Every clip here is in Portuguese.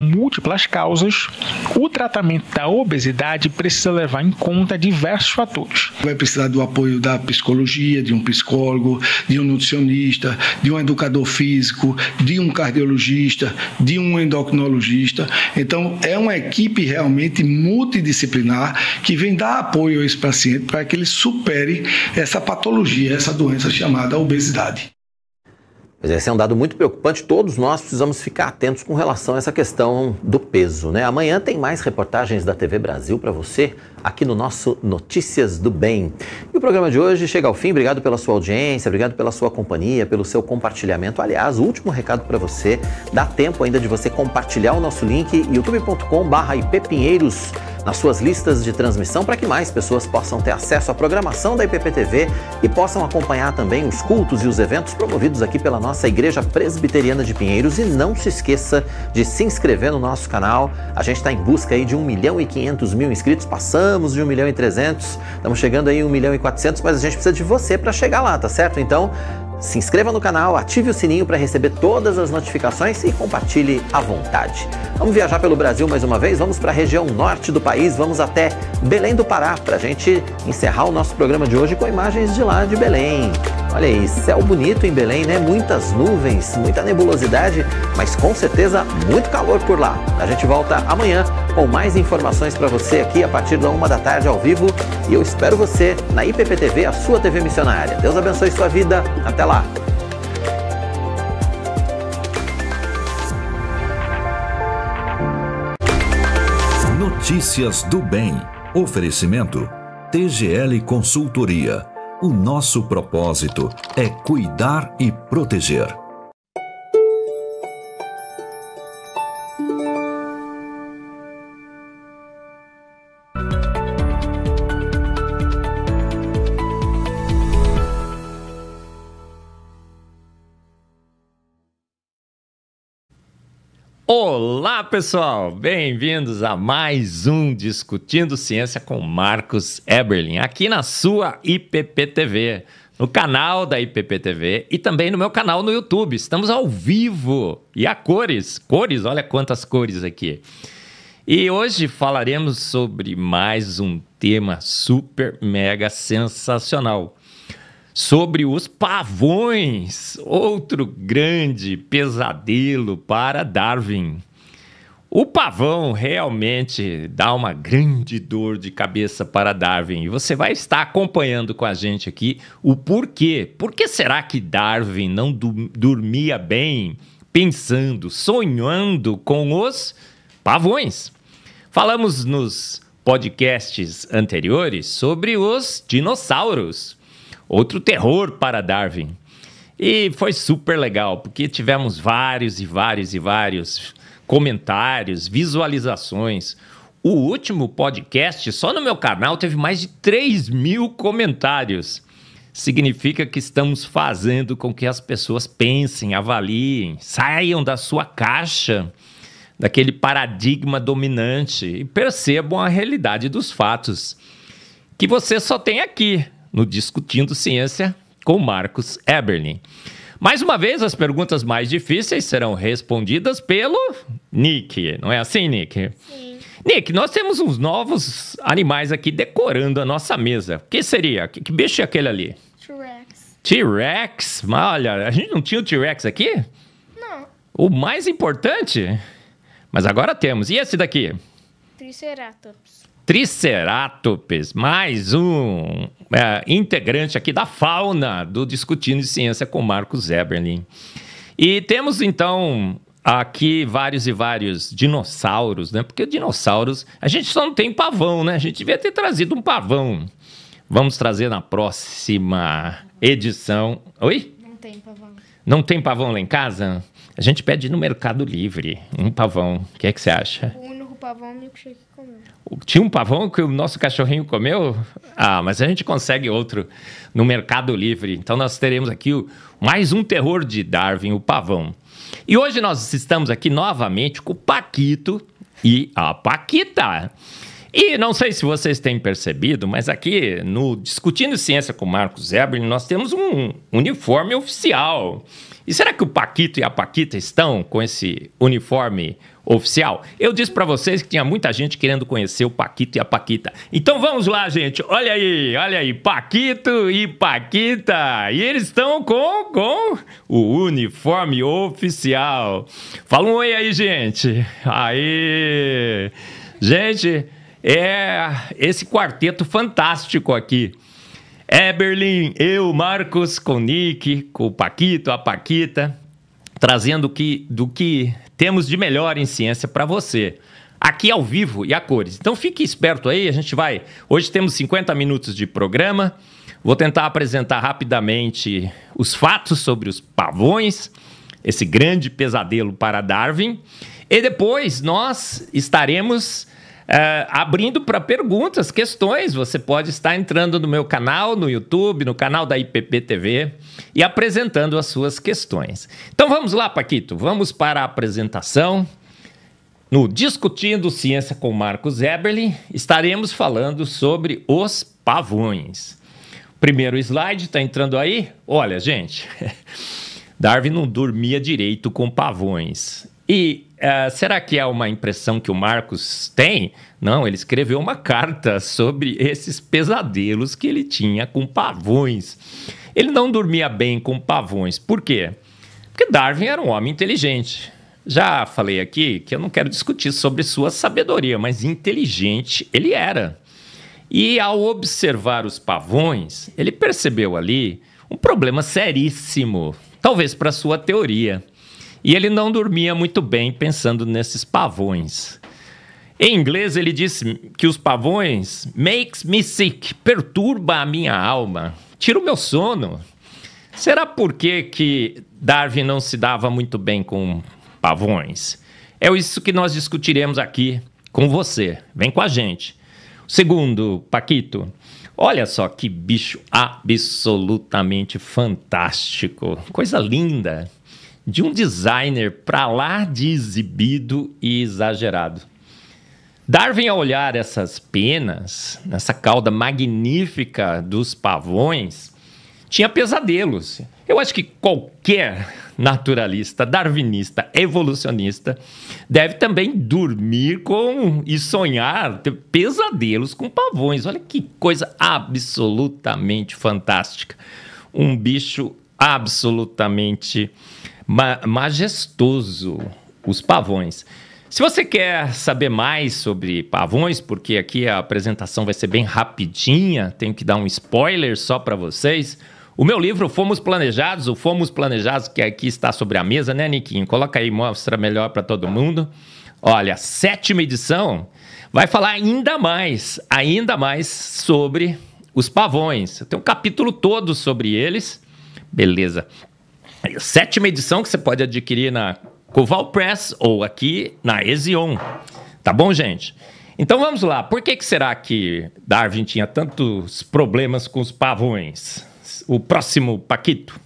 múltiplas causas, o tratamento da obesidade precisa levar em conta diversos fatores. Vai precisar do apoio da psicologia, de um psicólogo, de um nutricionista, de um educador físico, de um cardiologista, de um endocrinologista. Então, é uma equipe realmente multidisciplinar que vem dar apoio a esse paciente para que ele supere essa patologia, essa doença chamada obesidade. Mas esse é um dado muito preocupante, todos nós precisamos ficar atentos com relação a essa questão do peso. Né? Amanhã tem mais reportagens da TV Brasil para você aqui no nosso Notícias do Bem. E o programa de hoje chega ao fim. Obrigado pela sua audiência, obrigado pela sua companhia, pelo seu compartilhamento. Aliás, o último recado para você, dá tempo ainda de você compartilhar o nosso link youtube.com/ippinheiros.com nas suas listas de transmissão para que mais pessoas possam ter acesso à programação da IPPTV e possam acompanhar também os cultos e os eventos promovidos aqui pela nossa Igreja Presbiteriana de Pinheiros. E não se esqueça de se inscrever no nosso canal. A gente está em busca aí de 1 milhão e 500 mil inscritos, passamos de 1 milhão e 300, estamos chegando aí 1 milhão e 400, mas a gente precisa de você para chegar lá, tá certo? Então, se inscreva no canal, ative o sininho para receber todas as notificações e compartilhe à vontade. Vamos viajar pelo Brasil mais uma vez, vamos para a região norte do país, vamos até Belém do Pará para a gente encerrar o nosso programa de hoje com imagens de lá de Belém. Olha aí, céu bonito em Belém, né? Muitas nuvens, muita nebulosidade, mas com certeza muito calor por lá. A gente volta amanhã com mais informações para você aqui a partir da uma da tarde ao vivo e eu espero você na IPPTV, a sua TV missionária. Deus abençoe sua vida. Até lá lá! Notícias do Bem. Oferecimento: TGL Consultoria. O nosso propósito é cuidar e proteger. Olá, pessoal! Bem-vindos a mais um Discutindo Ciência com Marcos Eberlin, aqui na sua IPPTV, no canal da IPPTV e também no meu canal no YouTube. Estamos ao vivo e a cores, cores, olha quantas cores aqui. E hoje falaremos sobre mais um tema super mega sensacional sobre os pavões, outro grande pesadelo para Darwin. O pavão realmente dá uma grande dor de cabeça para Darwin. E você vai estar acompanhando com a gente aqui o porquê. Por que será que Darwin não du dormia bem, pensando, sonhando com os pavões? Falamos nos podcasts anteriores sobre os dinossauros outro terror para Darwin. E foi super legal, porque tivemos vários e vários e vários comentários, visualizações. O último podcast, só no meu canal, teve mais de 3 mil comentários. Significa que estamos fazendo com que as pessoas pensem, avaliem, saiam da sua caixa, daquele paradigma dominante e percebam a realidade dos fatos que você só tem aqui, no Discutindo Ciência com Marcos Eberlin. Mais uma vez, as perguntas mais difíceis serão respondidas pelo Nick. Não é assim, Nick? Sim. Nick, nós temos uns novos animais aqui decorando a nossa mesa. O que seria? Que, que bicho é aquele ali? T-Rex. T-Rex? Olha, a gente não tinha o T-Rex aqui? Não. O mais importante? Mas agora temos. E esse daqui? Triceratops. Triceratops, mais um é, integrante aqui da fauna do Discutindo Ciência com Marcos Eberlin. E temos então aqui vários e vários dinossauros, né? Porque dinossauros, a gente só não tem pavão, né? A gente devia ter trazido um pavão. Vamos trazer na próxima edição. Oi? Não tem pavão. Não tem pavão lá em casa? A gente pede no Mercado Livre um pavão. O que é que você acha? pavão milkshake comeu. Tinha um pavão que o nosso cachorrinho comeu? Ah, mas a gente consegue outro no Mercado Livre. Então nós teremos aqui mais um terror de Darwin, o pavão. E hoje nós estamos aqui novamente com o Paquito e a Paquita. E não sei se vocês têm percebido, mas aqui no Discutindo Ciência com Marcos Eberlin, nós temos um uniforme oficial. E será que o Paquito e a Paquita estão com esse uniforme oficial? Eu disse para vocês que tinha muita gente querendo conhecer o Paquito e a Paquita. Então vamos lá, gente. Olha aí, olha aí, Paquito e Paquita. E eles estão com com o uniforme oficial. Fala um oi aí, gente. Aí. Gente, é esse quarteto fantástico aqui. Eberlin, eu, Marcos, com o Nick, com o Paquito, a Paquita, trazendo que, do que temos de melhor em ciência para você. Aqui ao vivo e a cores. Então fique esperto aí, a gente vai. Hoje temos 50 minutos de programa. Vou tentar apresentar rapidamente os fatos sobre os pavões, esse grande pesadelo para Darwin. E depois nós estaremos é, abrindo para perguntas, questões. Você pode estar entrando no meu canal, no YouTube, no canal da IPP TV e apresentando as suas questões. Então vamos lá, Paquito, vamos para a apresentação. No Discutindo Ciência com Marcos Eberle, estaremos falando sobre os pavões. Primeiro slide, está entrando aí? Olha, gente, Darwin não dormia direito com pavões. E Uh, será que é uma impressão que o Marcos tem? Não, ele escreveu uma carta sobre esses pesadelos que ele tinha com pavões. Ele não dormia bem com pavões. Por quê? Porque Darwin era um homem inteligente. Já falei aqui que eu não quero discutir sobre sua sabedoria, mas inteligente ele era. E ao observar os pavões, ele percebeu ali um problema seríssimo, talvez para sua teoria e ele não dormia muito bem pensando nesses pavões. Em inglês, ele disse que os pavões makes me sick, perturba a minha alma, tira o meu sono. Será por que, que Darwin não se dava muito bem com pavões? É isso que nós discutiremos aqui com você. Vem com a gente. Segundo, Paquito, olha só que bicho absolutamente fantástico. Coisa linda de um designer para lá de exibido e exagerado. Darwin, ao olhar essas penas, essa cauda magnífica dos pavões, tinha pesadelos. Eu acho que qualquer naturalista, darwinista, evolucionista deve também dormir com e sonhar, ter pesadelos com pavões. Olha que coisa absolutamente fantástica. Um bicho absolutamente ma majestoso, os pavões. Se você quer saber mais sobre pavões, porque aqui a apresentação vai ser bem rapidinha, tenho que dar um spoiler só para vocês. O meu livro Fomos Planejados, o Fomos Planejados que aqui está sobre a mesa, né, Niquinho? Coloca aí, mostra melhor para todo mundo. Olha, sétima edição vai falar ainda mais, ainda mais sobre os pavões. Tem um capítulo todo sobre eles. Beleza sétima edição que você pode adquirir na Coval Press ou aqui na Ezion. Tá bom, gente? Então vamos lá. Por que, que será que Darwin tinha tantos problemas com os pavões? O próximo Paquito.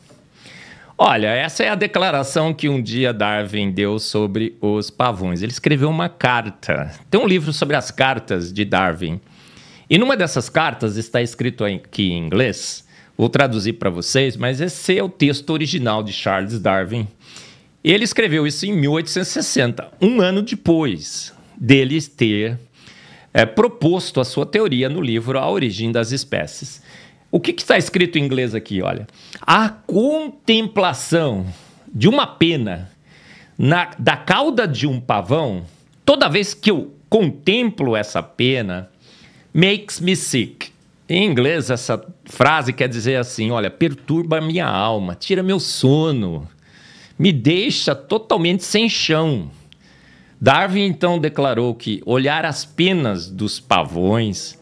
Olha, essa é a declaração que um dia Darwin deu sobre os pavões. Ele escreveu uma carta. Tem um livro sobre as cartas de Darwin. E numa dessas cartas está escrito aqui em inglês Vou traduzir para vocês, mas esse é o texto original de Charles Darwin. Ele escreveu isso em 1860, um ano depois dele ter é, proposto a sua teoria no livro A Origem das Espécies. O que está escrito em inglês aqui? Olha, a contemplação de uma pena na, da cauda de um pavão, toda vez que eu contemplo essa pena, makes me sick. Em inglês, essa frase quer dizer assim: olha, perturba minha alma, tira meu sono, me deixa totalmente sem chão. Darwin então declarou que olhar as penas dos pavões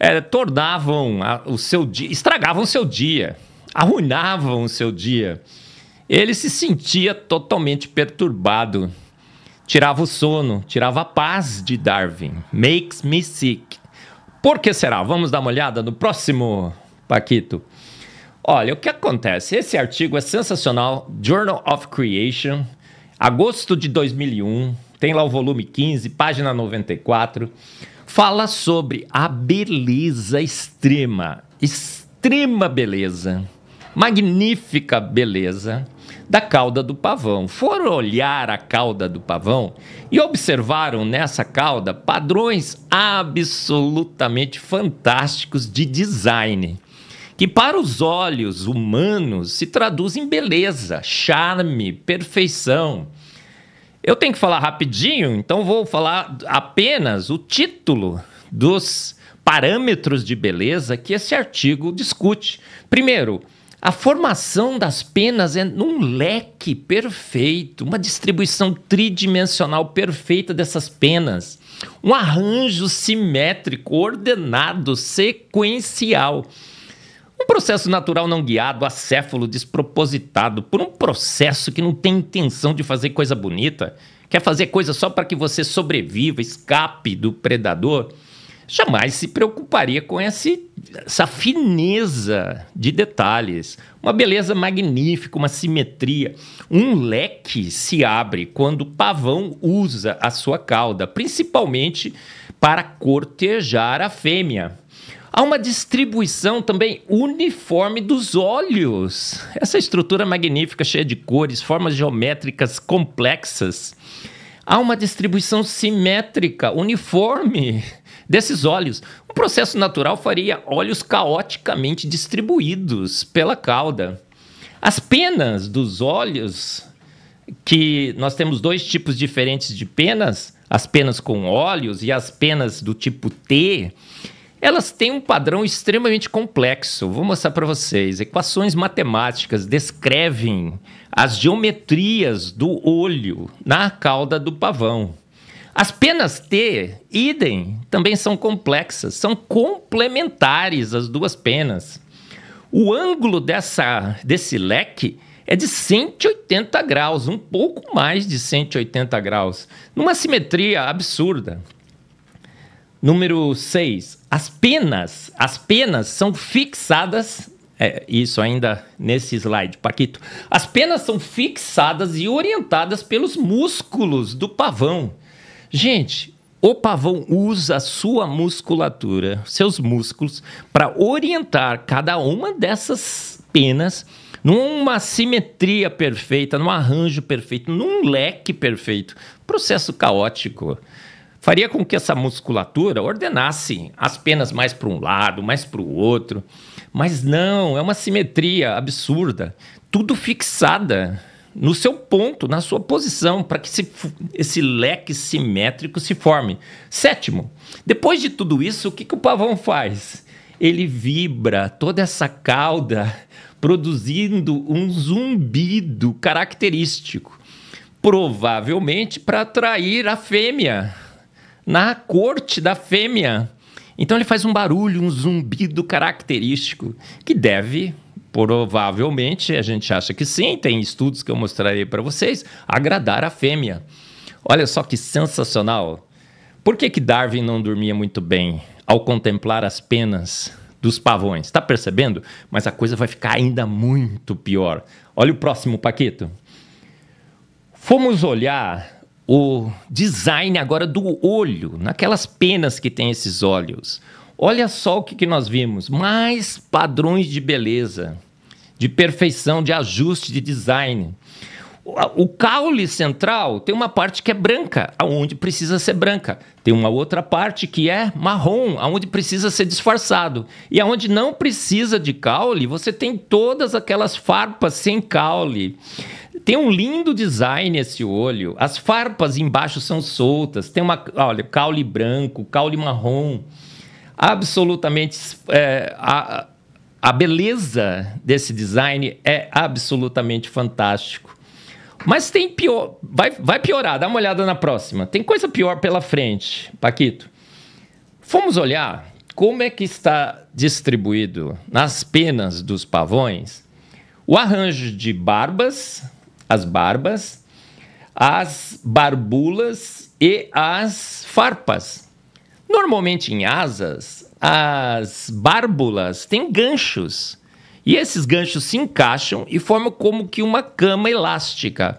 é, tornavam a, o seu dia, estragavam o seu dia, arruinavam o seu dia. Ele se sentia totalmente perturbado, tirava o sono, tirava a paz de Darwin. Makes me sick. Por que será? Vamos dar uma olhada no próximo, Paquito. Olha, o que acontece? Esse artigo é sensacional, Journal of Creation, agosto de 2001, tem lá o volume 15, página 94. Fala sobre a beleza extrema, extrema beleza, magnífica beleza da cauda do pavão. Foram olhar a cauda do pavão e observaram nessa cauda padrões absolutamente fantásticos de design, que para os olhos humanos se traduzem em beleza, charme, perfeição. Eu tenho que falar rapidinho, então vou falar apenas o título dos parâmetros de beleza que esse artigo discute. Primeiro, a formação das penas é num leque perfeito, uma distribuição tridimensional perfeita dessas penas, um arranjo simétrico, ordenado, sequencial. Um processo natural não guiado, acéfalo, despropositado, por um processo que não tem intenção de fazer coisa bonita, quer fazer coisa só para que você sobreviva, escape do predador jamais se preocuparia com esse, essa fineza de detalhes. Uma beleza magnífica, uma simetria. Um leque se abre quando o pavão usa a sua cauda, principalmente para cortejar a fêmea. Há uma distribuição também uniforme dos olhos. Essa estrutura magnífica, cheia de cores, formas geométricas complexas. Há uma distribuição simétrica, uniforme desses óleos. Um processo natural faria óleos caoticamente distribuídos pela cauda. As penas dos óleos, que nós temos dois tipos diferentes de penas, as penas com óleos e as penas do tipo T, elas têm um padrão extremamente complexo. Vou mostrar para vocês. Equações matemáticas descrevem as geometrias do olho na cauda do pavão. As penas T, idem, também são complexas, são complementares as duas penas. O ângulo dessa, desse leque é de 180 graus, um pouco mais de 180 graus, numa simetria absurda. Número 6. As penas, as penas são fixadas é, isso ainda nesse slide, Paquito. As penas são fixadas e orientadas pelos músculos do pavão. Gente, o pavão usa sua musculatura, seus músculos, para orientar cada uma dessas penas numa simetria perfeita, num arranjo perfeito, num leque perfeito. Processo caótico. Faria com que essa musculatura ordenasse as penas mais para um lado, mais para o outro. Mas não, é uma simetria absurda, tudo fixada no seu ponto, na sua posição, para que esse leque simétrico se forme. Sétimo, depois de tudo isso, o que, que o pavão faz? Ele vibra toda essa cauda, produzindo um zumbido característico, provavelmente para atrair a fêmea, na corte da fêmea. Então ele faz um barulho, um zumbido característico, que deve provavelmente, a gente acha que sim, tem estudos que eu mostrarei para vocês, agradar a fêmea. Olha só que sensacional. Por que, que Darwin não dormia muito bem ao contemplar as penas dos pavões? Está percebendo? Mas a coisa vai ficar ainda muito pior. Olha o próximo, Paquito. Fomos olhar o design agora do olho, naquelas penas que tem esses olhos. Olha só o que, que nós vimos: mais padrões de beleza de perfeição, de ajuste, de design. O caule central tem uma parte que é branca, aonde precisa ser branca. Tem uma outra parte que é marrom, aonde precisa ser disfarçado. E aonde não precisa de caule, você tem todas aquelas farpas sem caule. Tem um lindo design esse olho. As farpas embaixo são soltas. Tem uma, olha, caule branco, caule marrom. Absolutamente é, a, a beleza desse design é absolutamente fantástico. Mas tem pior, vai, vai piorar, dá uma olhada na próxima. Tem coisa pior pela frente, Paquito. Fomos olhar como é que está distribuído nas penas dos pavões o arranjo de barbas, as barbas, as barbulas e as farpas. Normalmente em asas, as bárbulas têm ganchos. E esses ganchos se encaixam e formam como que uma cama elástica.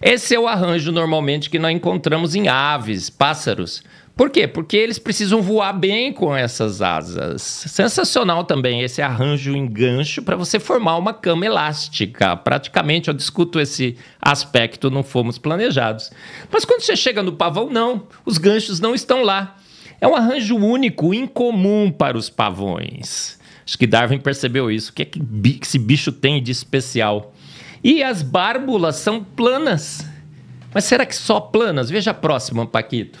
Esse é o arranjo normalmente que nós encontramos em aves, pássaros. Por quê? Porque eles precisam voar bem com essas asas. Sensacional também esse arranjo em gancho para você formar uma cama elástica. Praticamente eu discuto esse aspecto, não fomos planejados. Mas quando você chega no pavão, não, os ganchos não estão lá. É um arranjo único, incomum para os pavões. Acho que Darwin percebeu isso. O que é que esse bicho tem de especial? E as bárbulas são planas. Mas será que só planas? Veja a próxima, Paquito.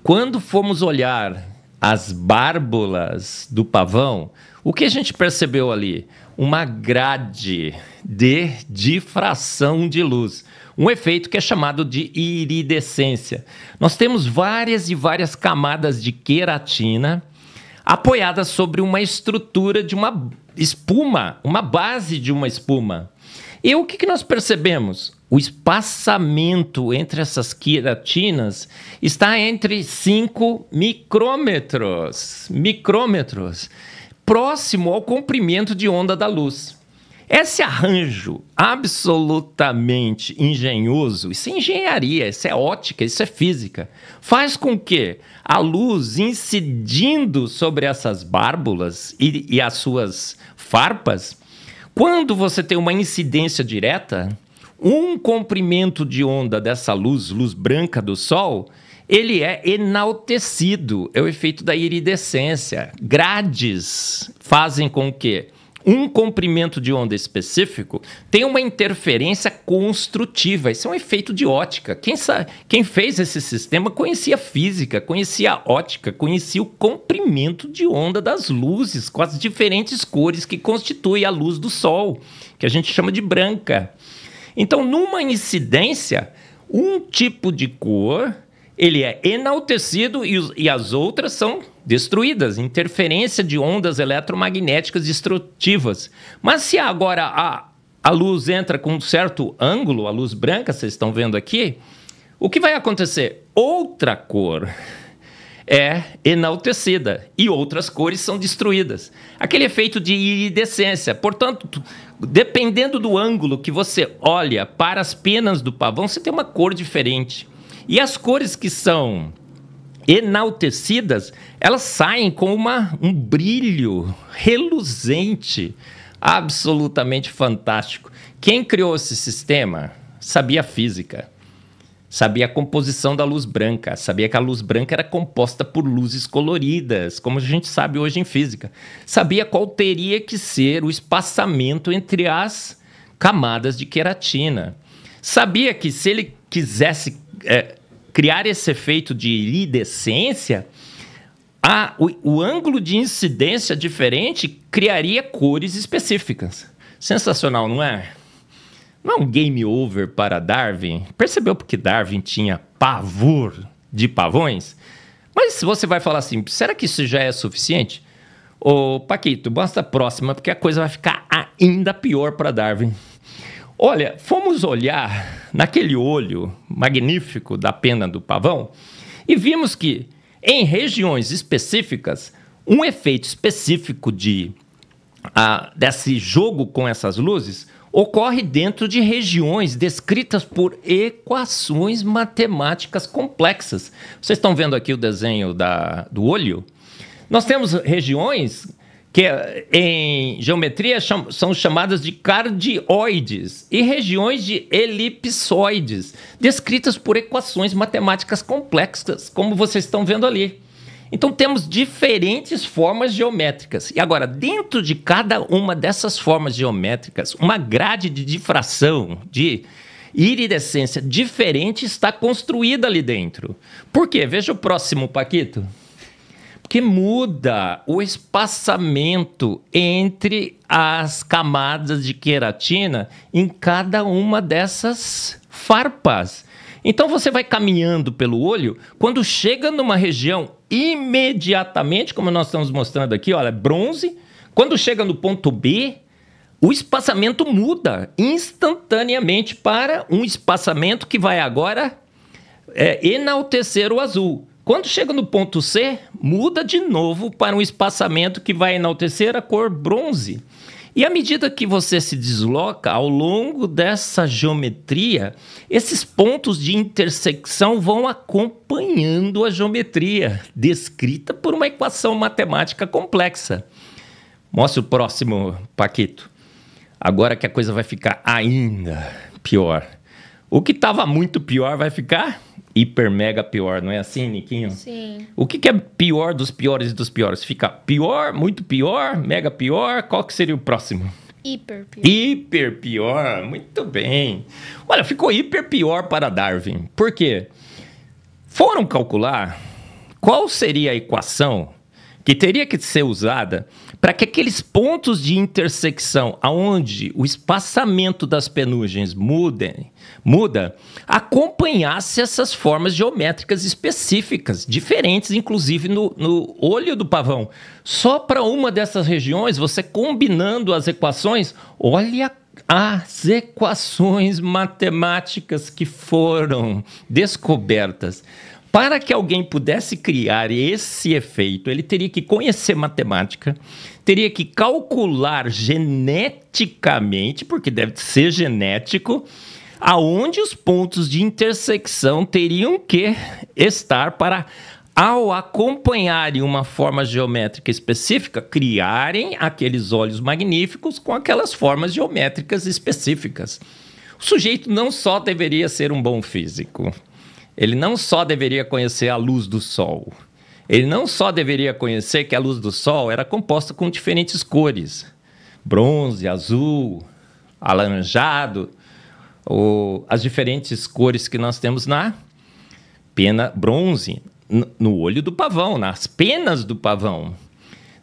Quando formos olhar as bárbulas do pavão, o que a gente percebeu ali? Uma grade de difração de luz um efeito que é chamado de iridescência. Nós temos várias e várias camadas de queratina apoiadas sobre uma estrutura de uma espuma, uma base de uma espuma. E o que, que nós percebemos? O espaçamento entre essas queratinas está entre 5 micrômetros, micrômetros, próximo ao comprimento de onda da luz. Esse arranjo absolutamente engenhoso, isso é engenharia, isso é ótica, isso é física, faz com que a luz incidindo sobre essas bárbulas e, e as suas farpas, quando você tem uma incidência direta, um comprimento de onda dessa luz, luz branca do Sol, ele é enaltecido, é o efeito da iridescência. Grades fazem com que um comprimento de onda específico tem uma interferência construtiva. Isso é um efeito de ótica. Quem, sabe, quem fez esse sistema conhecia física, conhecia ótica, conhecia o comprimento de onda das luzes, com as diferentes cores que constitui a luz do Sol, que a gente chama de branca. Então, numa incidência, um tipo de cor ele é enaltecido e, e as outras são destruídas, interferência de ondas eletromagnéticas destrutivas. Mas se agora a, a luz entra com um certo ângulo, a luz branca, vocês estão vendo aqui, o que vai acontecer? Outra cor é enaltecida e outras cores são destruídas. Aquele efeito de iridescência. Portanto, dependendo do ângulo que você olha para as penas do pavão, você tem uma cor diferente. E as cores que são enaltecidas, elas saem com uma, um brilho reluzente, absolutamente fantástico. Quem criou esse sistema sabia física, sabia a composição da luz branca, sabia que a luz branca era composta por luzes coloridas, como a gente sabe hoje em física, sabia qual teria que ser o espaçamento entre as camadas de queratina, sabia que se ele quisesse. É, criar esse efeito de iridescência, a, o, o ângulo de incidência diferente criaria cores específicas. Sensacional, não é? Não é um game over para Darwin? Percebeu porque Darwin tinha pavor de pavões? Mas você vai falar assim, será que isso já é suficiente? Ô, Paquito, mostra a próxima, porque a coisa vai ficar ainda pior para Darwin. Olha, fomos olhar naquele olho magnífico da pena do pavão e vimos que, em regiões específicas, um efeito específico de, a, desse jogo com essas luzes ocorre dentro de regiões descritas por equações matemáticas complexas. Vocês estão vendo aqui o desenho da, do olho? Nós temos regiões que é, em geometria cham são chamadas de cardioides e regiões de elipsoides, descritas por equações matemáticas complexas, como vocês estão vendo ali. Então temos diferentes formas geométricas. E agora, dentro de cada uma dessas formas geométricas, uma grade de difração, de iridescência diferente está construída ali dentro. Por quê? Veja o próximo, Paquito que muda o espaçamento entre as camadas de queratina em cada uma dessas farpas. Então você vai caminhando pelo olho, quando chega numa região imediatamente, como nós estamos mostrando aqui, olha, bronze, quando chega no ponto B, o espaçamento muda instantaneamente para um espaçamento que vai agora é, enaltecer o azul. Quando chega no ponto C, muda de novo para um espaçamento que vai enaltecer a cor bronze. E à medida que você se desloca ao longo dessa geometria, esses pontos de intersecção vão acompanhando a geometria descrita por uma equação matemática complexa. Mostra o próximo, Paquito. Agora que a coisa vai ficar ainda pior. O que estava muito pior vai ficar hiper mega pior, não é assim, Niquinho? Sim. O que, que é pior dos piores e dos piores? Fica pior, muito pior, mega pior, qual que seria o próximo? Hiper pior. Hiper pior, muito bem. Olha, ficou hiper pior para Darwin. Por quê? Foram calcular qual seria a equação que teria que ser usada para que aqueles pontos de intersecção aonde o espaçamento das penugens mudem, muda, acompanhasse essas formas geométricas específicas, diferentes inclusive no, no olho do pavão. Só para uma dessas regiões, você combinando as equações, olha as equações matemáticas que foram descobertas. Para que alguém pudesse criar esse efeito, ele teria que conhecer matemática, teria que calcular geneticamente, porque deve ser genético, aonde os pontos de intersecção teriam que estar para ao acompanharem uma forma geométrica específica, criarem aqueles olhos magníficos com aquelas formas geométricas específicas. O sujeito não só deveria ser um bom físico, ele não só deveria conhecer a luz do sol, ele não só deveria conhecer que a luz do sol era composta com diferentes cores: bronze, azul, alaranjado, ou as diferentes cores que nós temos na pena bronze, no olho do pavão, nas penas do pavão.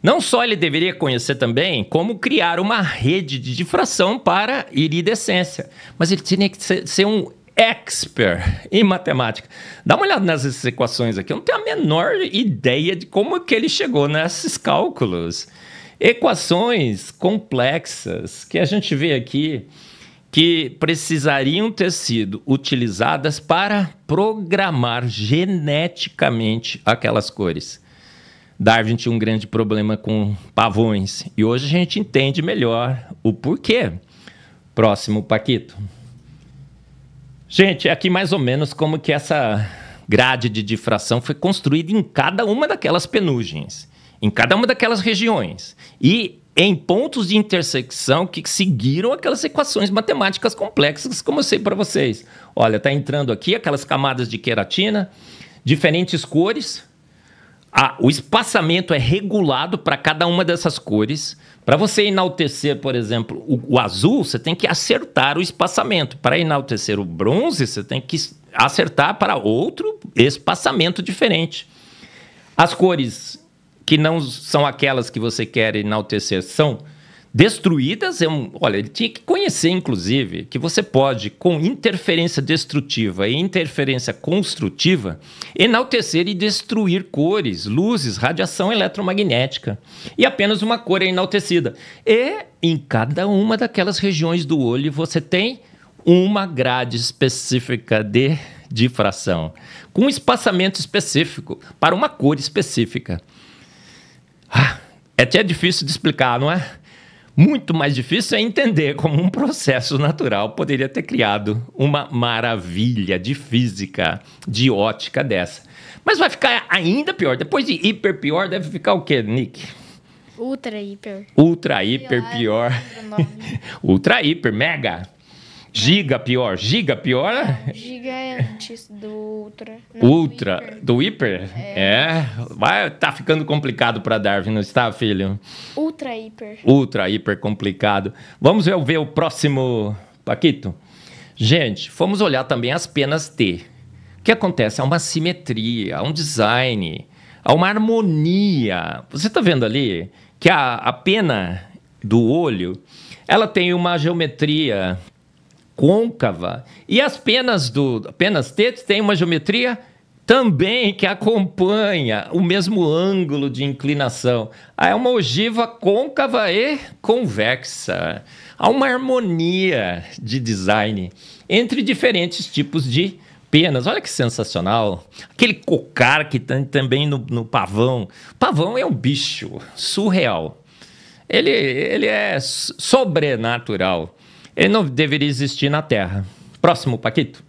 Não só ele deveria conhecer também como criar uma rede de difração para iridescência, mas ele tinha que ser, ser um expert em matemática. Dá uma olhada nessas equações aqui. Eu não tenho a menor ideia de como que ele chegou nesses cálculos. Equações complexas que a gente vê aqui que precisariam ter sido utilizadas para programar geneticamente aquelas cores. Darwin tinha um grande problema com pavões e hoje a gente entende melhor o porquê. Próximo, Paquito. Gente, é aqui mais ou menos como que essa grade de difração foi construída em cada uma daquelas penugens, em cada uma daquelas regiões e em pontos de intersecção que seguiram aquelas equações matemáticas complexas, como eu sei para vocês. Olha, está entrando aqui aquelas camadas de queratina, diferentes cores, a, o espaçamento é regulado para cada uma dessas cores. Para você enaltecer, por exemplo, o, o, azul, você tem que acertar o espaçamento. Para enaltecer o bronze, você tem que acertar para outro espaçamento diferente. As cores que não são aquelas que você quer enaltecer são destruídas, é um, olha, ele tinha que conhecer, inclusive, que você pode, com interferência destrutiva e interferência construtiva, enaltecer e destruir cores, luzes, radiação eletromagnética. E apenas uma cor é enaltecida. E em cada uma daquelas regiões do olho você tem uma grade específica de difração, com um espaçamento específico para uma cor específica. Ah, é até difícil de explicar, não é? Muito mais difícil é entender como um processo natural poderia ter criado uma maravilha de física, de ótica dessa. Mas vai ficar ainda pior. Depois de hiper pior, deve ficar o quê, Nick? Ultra hiper. Ultra hiper pior. pior. Ultra hiper mega. Giga pior? Giga pior? Giga é antes do Ultra. Não, ultra? Do hiper? É. é. Vai, tá ficando complicado para Darwin, não está, filho? Ultra hiper. Ultra hiper complicado. Vamos ver o próximo, Paquito? Gente, vamos olhar também as penas T. O que acontece? Há uma simetria, há um design, há uma harmonia. Você está vendo ali que a, a pena do olho ela tem uma geometria côncava. E as penas do penas teto têm uma geometria também que acompanha o mesmo ângulo de inclinação. Ah, é uma ogiva côncava e convexa. Há uma harmonia de design entre diferentes tipos de penas. Olha que sensacional. Aquele cocar que tem também no, no pavão. Pavão é um bicho surreal. Ele, ele é sobrenatural ele não deveria existir na Terra. Próximo, Paquito.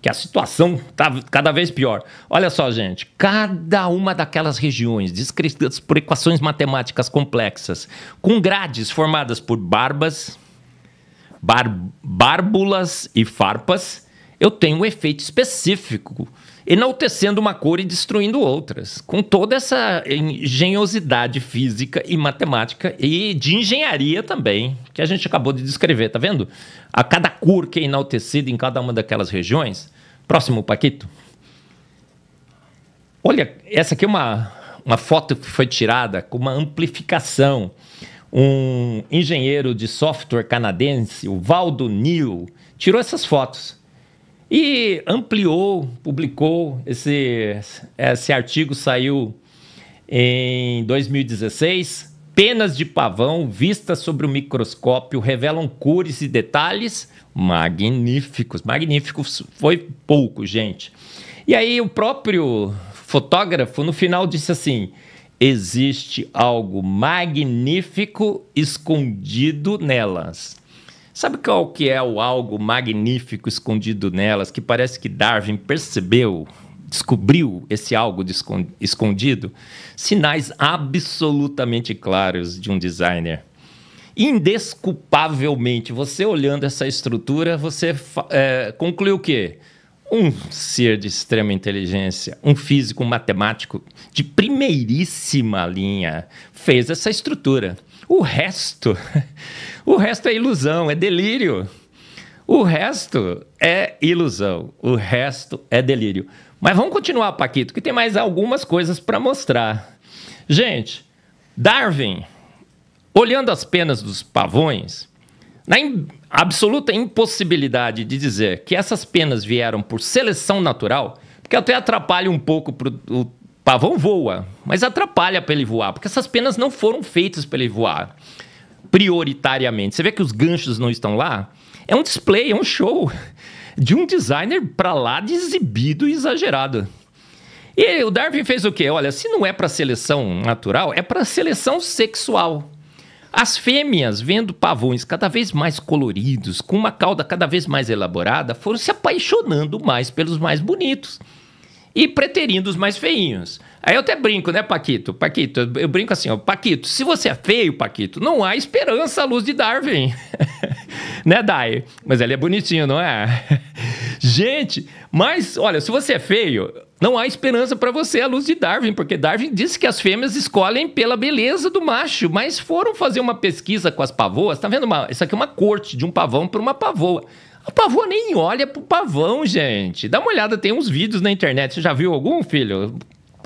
Que a situação está cada vez pior. Olha só, gente. Cada uma daquelas regiões, descritas por equações matemáticas complexas, com grades formadas por barbas, bar, bárbulas e farpas, eu tenho um efeito específico enaltecendo uma cor e destruindo outras, com toda essa engenhosidade física e matemática e de engenharia também, que a gente acabou de descrever, tá vendo? A cada cor que é enaltecida em cada uma daquelas regiões. Próximo, Paquito. Olha, essa aqui é uma, uma foto que foi tirada com uma amplificação. Um engenheiro de software canadense, o Valdo Neal, tirou essas fotos. E ampliou, publicou esse, esse artigo, saiu em 2016. Penas de pavão vistas sobre o microscópio revelam cores e detalhes magníficos. Magníficos foi pouco, gente. E aí o próprio fotógrafo no final disse assim: existe algo magnífico escondido nelas. Sabe qual que é o algo magnífico escondido nelas que parece que Darwin percebeu, descobriu esse algo de escondido? Sinais absolutamente claros de um designer. Indesculpavelmente, você olhando essa estrutura, você é, conclui o quê? um ser de extrema inteligência, um físico, um matemático de primeiríssima linha, fez essa estrutura. O resto O resto é ilusão, é delírio. O resto é ilusão, o resto é delírio. Mas vamos continuar, Paquito, que tem mais algumas coisas para mostrar. Gente, Darwin, olhando as penas dos pavões, na absoluta impossibilidade de dizer que essas penas vieram por seleção natural, porque até atrapalha um pouco pro, o pavão voa, mas atrapalha para ele voar, porque essas penas não foram feitas para ele voar prioritariamente. Você vê que os ganchos não estão lá? É um display, é um show de um designer para lá de exibido e exagerado. E o Darwin fez o quê? Olha, se não é para seleção natural, é para seleção sexual. As fêmeas, vendo pavões cada vez mais coloridos, com uma cauda cada vez mais elaborada, foram se apaixonando mais pelos mais bonitos e preterindo os mais feinhos. Aí eu até brinco, né, Paquito? Paquito, eu brinco assim, ó, Paquito, se você é feio, Paquito, não há esperança à luz de Darwin. né, Dai? Mas ele é bonitinho, não é? Gente, mas olha, se você é feio, não há esperança para você à luz de Darwin, porque Darwin disse que as fêmeas escolhem pela beleza do macho, mas foram fazer uma pesquisa com as pavoas, tá vendo? Uma, isso aqui é uma corte de um pavão para uma pavoa. A pavoa nem olha pro pavão, gente. Dá uma olhada, tem uns vídeos na internet. Você já viu algum, filho?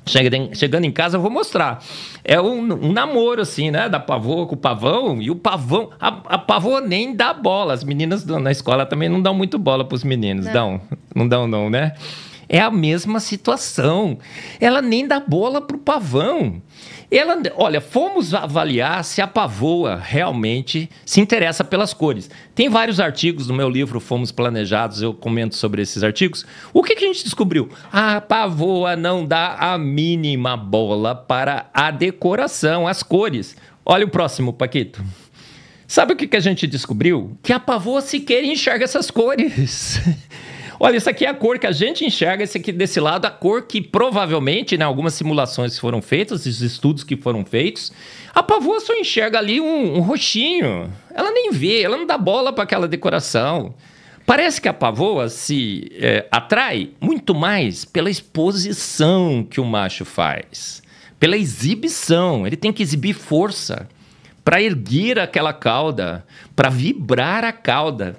Chegando em casa, eu vou mostrar. É um, um, namoro, assim, né? Da pavô com o pavão. E o pavão. A, a pavô nem dá bola. As meninas na escola também não dão muito bola pros meninos. Não. Dão. Não dão, não, né? É a mesma situação. Ela nem dá bola para o pavão. Ela, olha, fomos avaliar se a pavoa realmente se interessa pelas cores. Tem vários artigos no meu livro Fomos Planejados, eu comento sobre esses artigos. O que, que a gente descobriu? A pavoa não dá a mínima bola para a decoração, as cores. Olha o próximo, Paquito. Sabe o que, que a gente descobriu? Que a pavoa sequer enxerga essas cores. Olha, isso aqui é a cor que a gente enxerga, esse aqui desse lado, a cor que provavelmente, né, algumas simulações que foram feitas, os estudos que foram feitos, a pavoa só enxerga ali um, um roxinho. Ela nem vê, ela não dá bola para aquela decoração. Parece que a pavoa se é, atrai muito mais pela exposição que o macho faz, pela exibição. Ele tem que exibir força para erguer aquela cauda, para vibrar a cauda.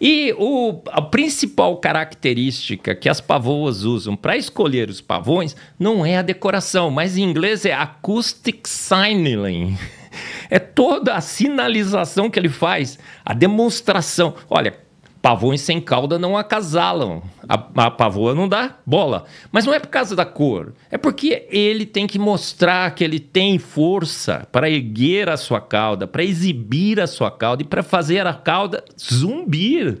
E o, a principal característica que as pavoas usam para escolher os pavões não é a decoração, mas em inglês é acoustic signaling. É toda a sinalização que ele faz, a demonstração. Olha, Pavões sem cauda não acasalam. A, a pavoa não dá bola. Mas não é por causa da cor. É porque ele tem que mostrar que ele tem força para erguer a sua cauda, para exibir a sua cauda e para fazer a cauda zumbir.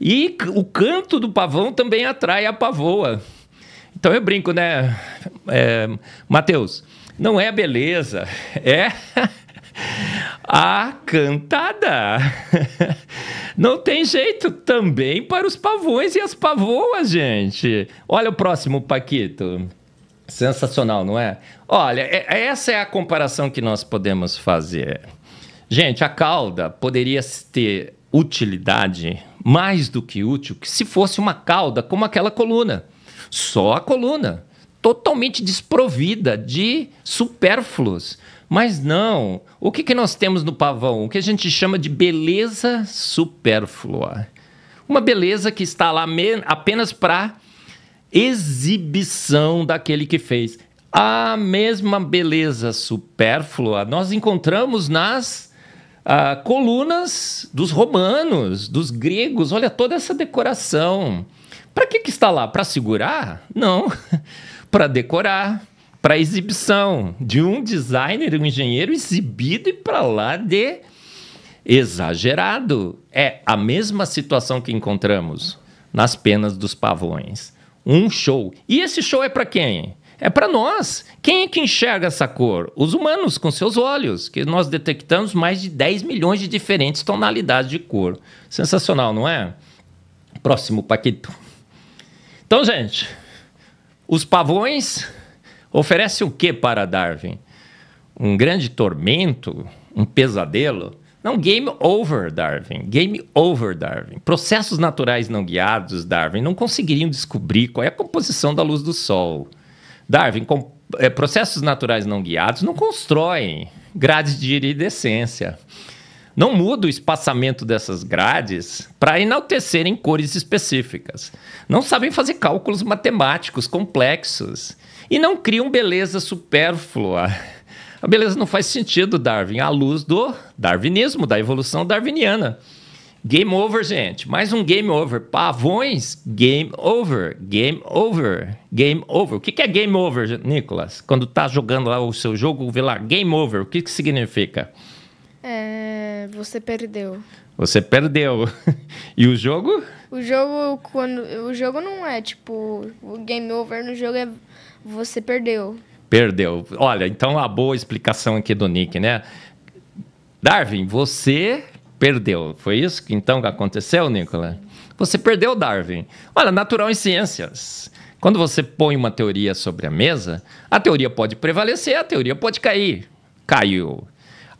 E o canto do pavão também atrai a pavoa. Então eu brinco, né, é, Matheus? Não é beleza, é. A cantada. Não tem jeito também para os pavões e as pavoas, gente. Olha o próximo, Paquito. Sensacional, não é? Olha, é, é, essa é a comparação que nós podemos fazer. Gente, a cauda poderia ter utilidade mais do que útil que se fosse uma cauda como aquela coluna. Só a coluna totalmente desprovida de supérfluos. Mas não. O que, que nós temos no pavão? O que a gente chama de beleza supérflua. Uma beleza que está lá apenas para exibição daquele que fez. A mesma beleza supérflua nós encontramos nas ah, colunas dos romanos, dos gregos. Olha toda essa decoração. Para que, que está lá? Para segurar? Não. para decorar, para exibição de um designer, um engenheiro exibido e para lá de exagerado. É a mesma situação que encontramos nas penas dos pavões. Um show. E esse show é para quem? É para nós. Quem é que enxerga essa cor? Os humanos, com seus olhos, que nós detectamos mais de 10 milhões de diferentes tonalidades de cor. Sensacional, não é? Próximo, Paquito. Então, gente, os pavões oferecem o que para Darwin? Um grande tormento? Um pesadelo? Não, game over, Darwin. Game over, Darwin. Processos naturais não guiados, Darwin, não conseguiriam descobrir qual é a composição da luz do Sol. Darwin, com, é, processos naturais não guiados não constroem grades de iridescência não muda o espaçamento dessas grades para enaltecerem cores específicas. Não sabem fazer cálculos matemáticos complexos e não criam beleza supérflua. A beleza não faz sentido, Darwin, à luz do darwinismo, da evolução darwiniana. Game over, gente. Mais um game over. Pavões, game over, game over, game over. O que é game over, Nicolas? Quando tá jogando lá o seu jogo, vê lá, game over. O que, que significa? Significa. É, você perdeu. Você perdeu. E o jogo? O jogo quando o jogo não é tipo o game over no jogo é você perdeu. Perdeu. Olha, então a boa explicação aqui do Nick, né? Darwin, você perdeu. Foi isso que então aconteceu, Nicola? Você perdeu, Darwin. Olha, natural em ciências. Quando você põe uma teoria sobre a mesa, a teoria pode prevalecer, a teoria pode cair. Caiu.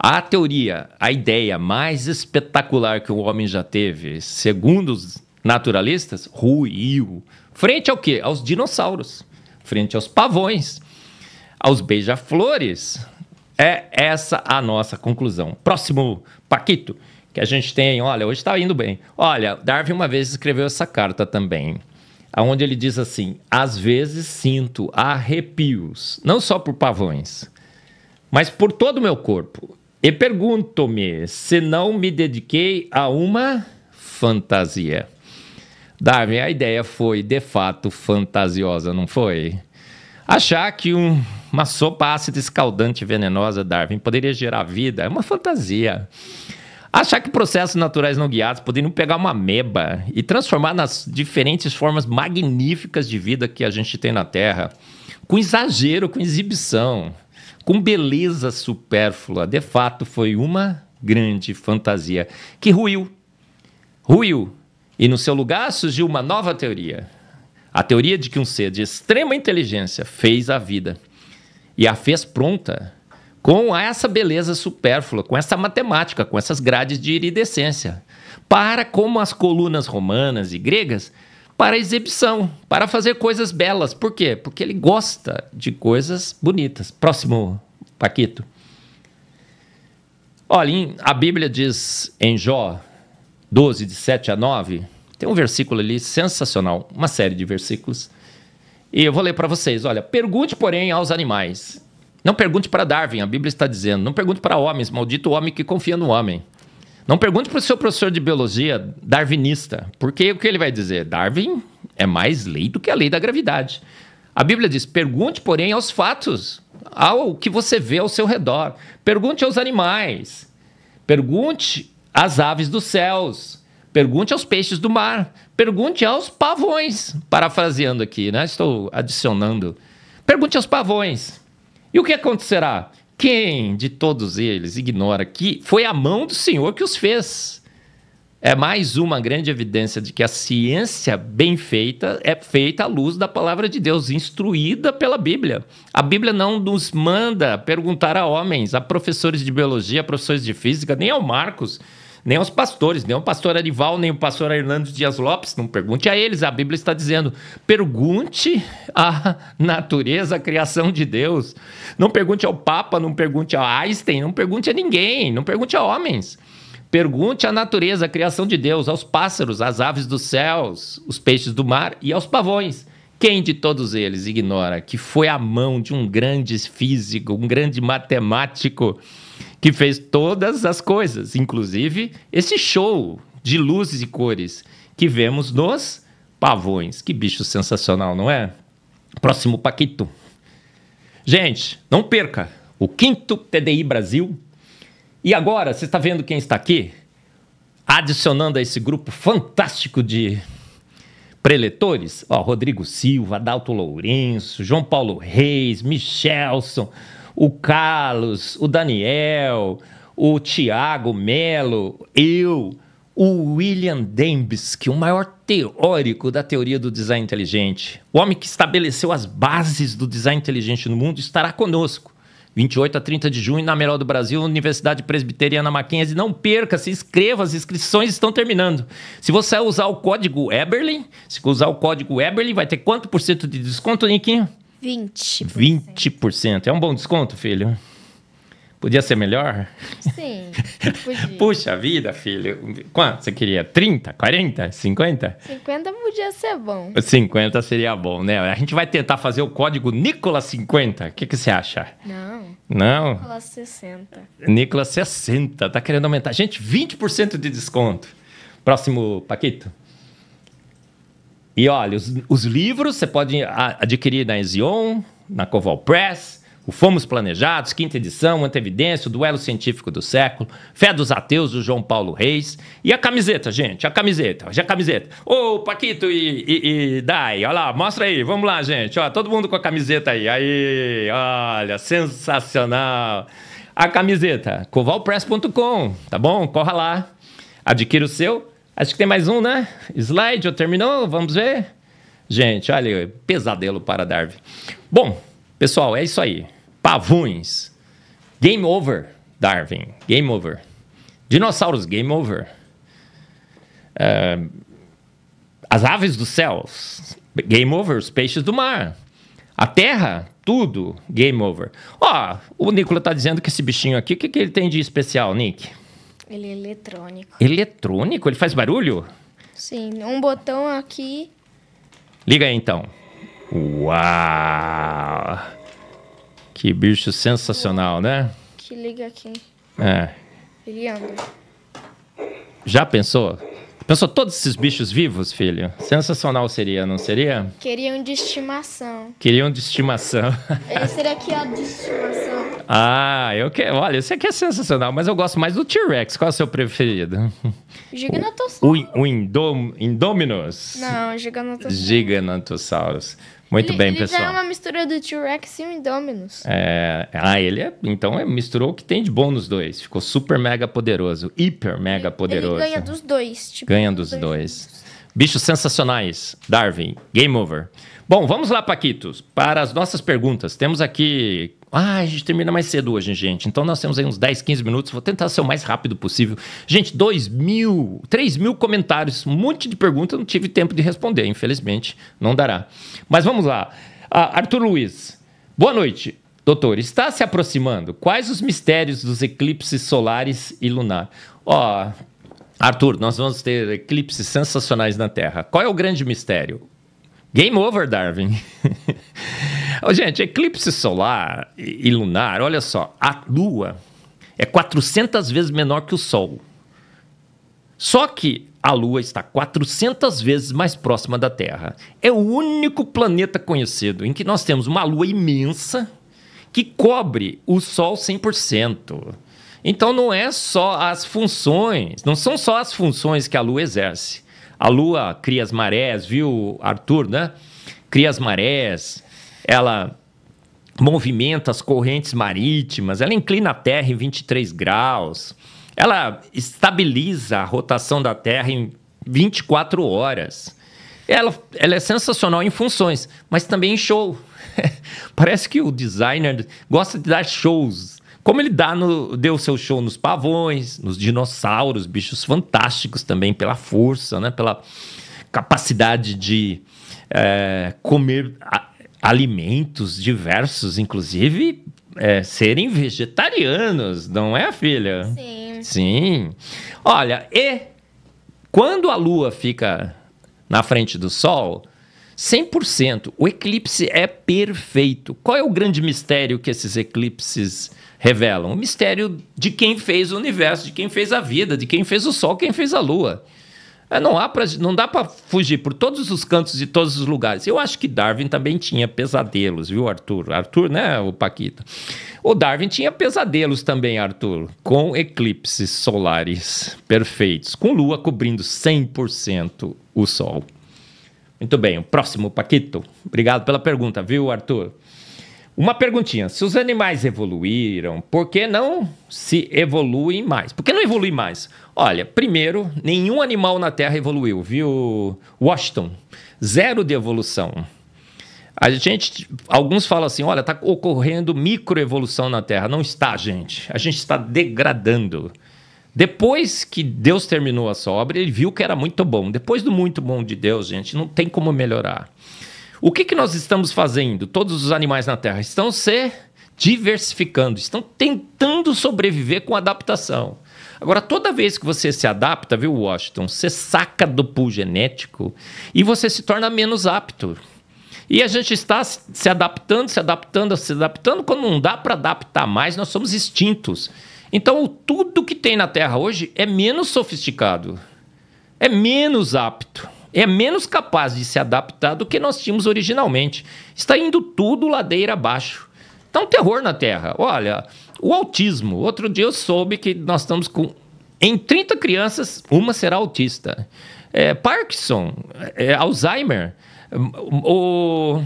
A teoria, a ideia mais espetacular que o homem já teve, segundo os naturalistas, ruiu. Frente ao quê? Aos dinossauros, frente aos pavões, aos beija-flores. É essa a nossa conclusão. Próximo, Paquito, que a gente tem, olha, hoje está indo bem. Olha, Darwin uma vez escreveu essa carta também, aonde ele diz assim: às vezes sinto arrepios, não só por pavões, mas por todo o meu corpo. E pergunto-me se não me dediquei a uma fantasia. Darwin, a ideia foi de fato fantasiosa, não foi? Achar que um, uma sopa ácida escaldante venenosa, Darwin, poderia gerar vida é uma fantasia. Achar que processos naturais não guiados poderiam pegar uma meba e transformar nas diferentes formas magníficas de vida que a gente tem na Terra, com exagero, com exibição com beleza supérflua. De fato, foi uma grande fantasia que ruiu. Ruiu. E no seu lugar surgiu uma nova teoria. A teoria de que um ser de extrema inteligência fez a vida e a fez pronta com essa beleza supérflua, com essa matemática, com essas grades de iridescência, para como as colunas romanas e gregas para exibição, para fazer coisas belas. Por quê? Porque ele gosta de coisas bonitas. Próximo, Paquito. Olha, a Bíblia diz em Jó 12, de 7 a 9, tem um versículo ali sensacional, uma série de versículos. E eu vou ler para vocês. Olha, pergunte, porém, aos animais. Não pergunte para Darwin, a Bíblia está dizendo. Não pergunte para homens, maldito o homem que confia no homem. Não pergunte para o seu professor de biologia darwinista, porque o que ele vai dizer? Darwin é mais lei do que a lei da gravidade. A Bíblia diz: pergunte, porém, aos fatos, ao que você vê ao seu redor. Pergunte aos animais. Pergunte às aves dos céus. Pergunte aos peixes do mar. Pergunte aos pavões. Parafraseando aqui, né? Estou adicionando. Pergunte aos pavões. E o que acontecerá? Quem de todos eles ignora que foi a mão do Senhor que os fez? É mais uma grande evidência de que a ciência bem feita é feita à luz da palavra de Deus, instruída pela Bíblia. A Bíblia não nos manda perguntar a homens, a professores de biologia, a professores de física, nem ao Marcos nem aos pastores, nem o pastor Adival, nem o pastor Hernando Dias Lopes, não pergunte a eles, a Bíblia está dizendo, pergunte à natureza, à criação de Deus, não pergunte ao Papa, não pergunte a Einstein, não pergunte a ninguém, não pergunte a homens, pergunte à natureza, à criação de Deus, aos pássaros, às aves dos céus, os peixes do mar e aos pavões, quem de todos eles ignora que foi a mão de um grande físico, um grande matemático, que fez todas as coisas, inclusive esse show de luzes e cores que vemos nos pavões. Que bicho sensacional, não é? Próximo Paquito. Gente, não perca o quinto TDI Brasil. E agora, você está vendo quem está aqui? Adicionando a esse grupo fantástico de preletores, ó, Rodrigo Silva, Adalto Lourenço, João Paulo Reis, Michelson, o Carlos, o Daniel, o Tiago Melo, eu, o William Dembski, é o maior teórico da teoria do design inteligente, o homem que estabeleceu as bases do design inteligente no mundo, estará conosco. 28 a 30 de junho, na Melhor do Brasil, Universidade Presbiteriana Mackenzie. Não perca, se inscreva, as inscrições estão terminando. Se você usar o código Eberlin, se usar o código Eberlin, vai ter quanto por cento de desconto, Niquinho? 20%. 20%. É um bom desconto, filho? Podia ser melhor? Sim, podia. Puxa vida, filho. Quanto você queria? 30, 40, 50? 50 podia ser bom. 50 seria bom, né? A gente vai tentar fazer o código Nicolas 50. O que, que você acha? Não. Não? Nicolas 60. Nicolas 60. Tá querendo aumentar. Gente, 20% de desconto. Próximo, Paquito. E olha, os, os livros você pode adquirir na Ezion, na Coval Press, o Fomos Planejados, quinta edição, Antevidência, o Duelo Científico do Século, Fé dos Ateus, do João Paulo Reis. E a camiseta, gente, a camiseta, já a camiseta. Ô, Paquito e, e, e, Dai, olha lá, mostra aí, vamos lá, gente. Ó, todo mundo com a camiseta aí. Aí, olha, sensacional. A camiseta, covalpress.com, tá bom? Corra lá, adquira o seu Acho que tem mais um, né? Slide, ou terminou? Vamos ver? Gente, olha, pesadelo para Darwin. Bom, pessoal, é isso aí. Pavuns. Game over, Darwin. Game over. Dinossauros, game over. Uh, as aves dos céus, game over. Os peixes do mar. A terra, tudo, game over. Ó, oh, o Nicola tá dizendo que esse bichinho aqui, o que, que ele tem de especial, Nick? Ele é eletrônico. Eletrônico? Ele faz barulho? Sim, um botão aqui. Liga aí então. Uau! Que bicho sensacional, né? Que liga aqui. É. Ele anda. Já pensou? Pensou todos esses bichos vivos, filho? Sensacional seria, não seria? Queriam de estimação. Queriam de estimação. Esse aqui é de estimação. Ah, eu quero. Olha, esse aqui é sensacional, mas eu gosto mais do T-Rex. Qual é o seu preferido? Giganotossauros. O, o, o Indom, Indominus? Não, Giganotossauro. Giganotossauros. Muito ele, bem, ele é pessoal. Ele é uma mistura do T-Rex e o Indominus. É, ah, ele é, então é, misturou o que tem de bom nos dois. Ficou super mega poderoso, hiper mega ele, poderoso. Ele ganha dos dois. Tipo, ganha dos dois. dois. Bichos sensacionais. Darwin, game over. Bom, vamos lá, Paquitos, para as nossas perguntas. Temos aqui ah, a gente termina mais cedo hoje, gente. Então nós temos aí uns 10, 15 minutos. Vou tentar ser o mais rápido possível. Gente, 2 mil, 3 mil comentários, um monte de perguntas. Não tive tempo de responder, infelizmente. Não dará. Mas vamos lá. Ah, Arthur Luiz. Boa noite. Doutor, está se aproximando. Quais os mistérios dos eclipses solares e lunar? Ó, oh, Arthur, nós vamos ter eclipses sensacionais na Terra. Qual é o grande mistério? Game over, Darwin. Oh, gente, eclipse solar e lunar, olha só, a Lua é 400 vezes menor que o Sol. Só que a Lua está 400 vezes mais próxima da Terra. É o único planeta conhecido em que nós temos uma Lua imensa que cobre o Sol 100%. Então não é só as funções, não são só as funções que a Lua exerce. A Lua cria as marés, viu, Arthur, né? Cria as marés, ela movimenta as correntes marítimas, ela inclina a Terra em 23 graus, ela estabiliza a rotação da Terra em 24 horas. Ela, ela é sensacional em funções, mas também em show. Parece que o designer gosta de dar shows. Como ele dá no, deu seu show nos pavões, nos dinossauros, bichos fantásticos também, pela força, né? pela capacidade de é, comer alimentos diversos, inclusive é, serem vegetarianos, não é, filha? Sim. Sim. Olha, e quando a lua fica na frente do sol, 100%, o eclipse é perfeito. Qual é o grande mistério que esses eclipses revelam? O mistério de quem fez o universo, de quem fez a vida, de quem fez o sol, quem fez a lua. É, não, há pra, não dá para fugir por todos os cantos e todos os lugares. Eu acho que Darwin também tinha pesadelos, viu, Arthur? Arthur, né, o Paquito? O Darwin tinha pesadelos também, Arthur, com eclipses solares perfeitos, com lua cobrindo 100% o sol. Muito bem, o próximo, Paquito. Obrigado pela pergunta, viu, Arthur? Uma perguntinha: se os animais evoluíram, por que não se evoluem mais? Por que não evoluem mais? Olha, primeiro, nenhum animal na Terra evoluiu, viu, Washington? Zero de evolução. A gente, alguns falam assim, olha, está ocorrendo microevolução na Terra. Não está, gente. A gente está degradando. Depois que Deus terminou a sua obra, ele viu que era muito bom. Depois do muito bom de Deus, gente, não tem como melhorar. O que, que nós estamos fazendo? Todos os animais na Terra estão se diversificando, estão tentando sobreviver com adaptação. Agora, toda vez que você se adapta, viu, Washington, você saca do pool genético e você se torna menos apto. E a gente está se adaptando, se adaptando, se adaptando. Quando não dá para adaptar mais, nós somos extintos. Então, tudo que tem na Terra hoje é menos sofisticado, é menos apto é menos capaz de se adaptar do que nós tínhamos originalmente. Está indo tudo ladeira abaixo. Está um terror na Terra. Olha, o autismo. Outro dia eu soube que nós estamos com. Em 30 crianças, uma será autista. É, Parkinson, é, Alzheimer, hum, o.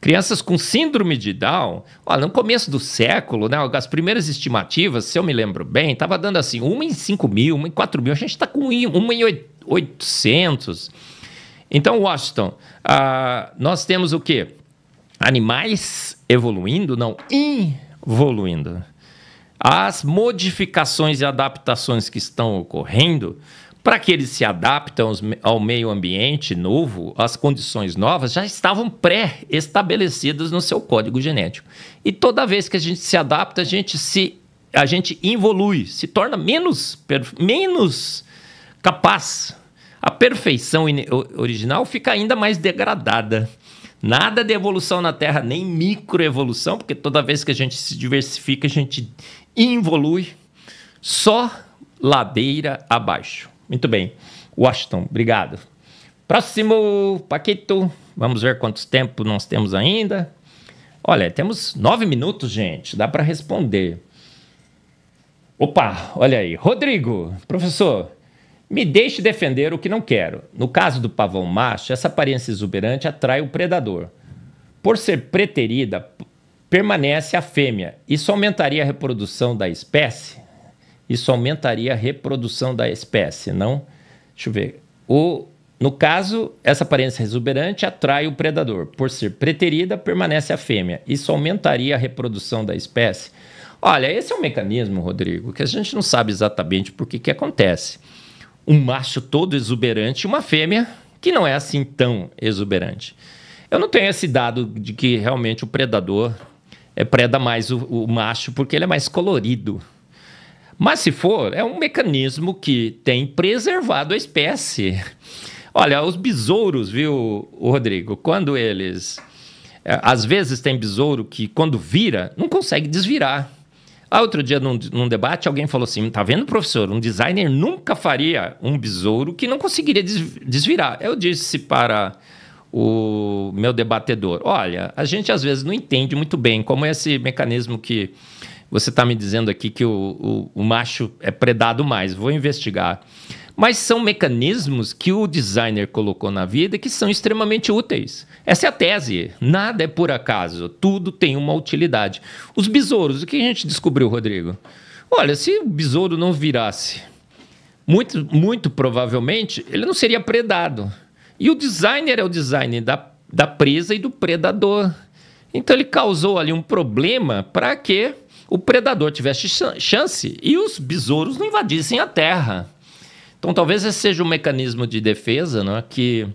Crianças com síndrome de Down, olha, no começo do século, né, as primeiras estimativas, se eu me lembro bem, estava dando assim, uma em 5 mil, uma em 4 mil, a gente está com uma em 800. Então, Washington, uh, nós temos o quê? Animais evoluindo? Não, involuindo? As modificações e adaptações que estão ocorrendo para que eles se adaptam ao meio ambiente novo, as condições novas já estavam pré-estabelecidas no seu código genético. E toda vez que a gente se adapta, a gente se a gente evolui, se torna menos menos capaz. A perfeição original fica ainda mais degradada. Nada de evolução na Terra, nem microevolução, porque toda vez que a gente se diversifica, a gente involui só ladeira abaixo. Muito bem. Washington, obrigado. Próximo, Paquito. Vamos ver quanto tempo nós temos ainda. Olha, temos nove minutos, gente. Dá para responder. Opa, olha aí. Rodrigo, professor, me deixe defender o que não quero. No caso do pavão macho, essa aparência exuberante atrai o predador. Por ser preterida, permanece a fêmea. Isso aumentaria a reprodução da espécie? isso aumentaria a reprodução da espécie, não? Deixa eu ver. O, no caso, essa aparência exuberante atrai o predador. Por ser preterida, permanece a fêmea. Isso aumentaria a reprodução da espécie. Olha, esse é um mecanismo, Rodrigo, que a gente não sabe exatamente por que, que acontece. Um macho todo exuberante e uma fêmea que não é assim tão exuberante. Eu não tenho esse dado de que realmente o predador é, preda mais o, o macho porque ele é mais colorido. Mas se for, é um mecanismo que tem preservado a espécie. Olha, os besouros, viu, Rodrigo? Quando eles. É, às vezes tem besouro que, quando vira, não consegue desvirar. Ah, outro dia, num, num, debate, alguém falou assim: tá vendo, professor? Um designer nunca faria um besouro que não conseguiria desvirar. Eu disse para o meu debatedor: olha, a gente às vezes não entende muito bem como é esse mecanismo que você está me dizendo aqui que o, o, o macho é predado mais, vou investigar. Mas são mecanismos que o designer colocou na vida que são extremamente úteis. Essa é a tese. Nada é por acaso, tudo tem uma utilidade. Os besouros, o que a gente descobriu, Rodrigo? Olha, se o besouro não virasse, muito, muito provavelmente ele não seria predado. E o designer é o design da, da presa e do predador. Então ele causou ali um problema para que o predador tivesse chance e os besouros não invadissem a terra. Então talvez esse seja um mecanismo de defesa né, que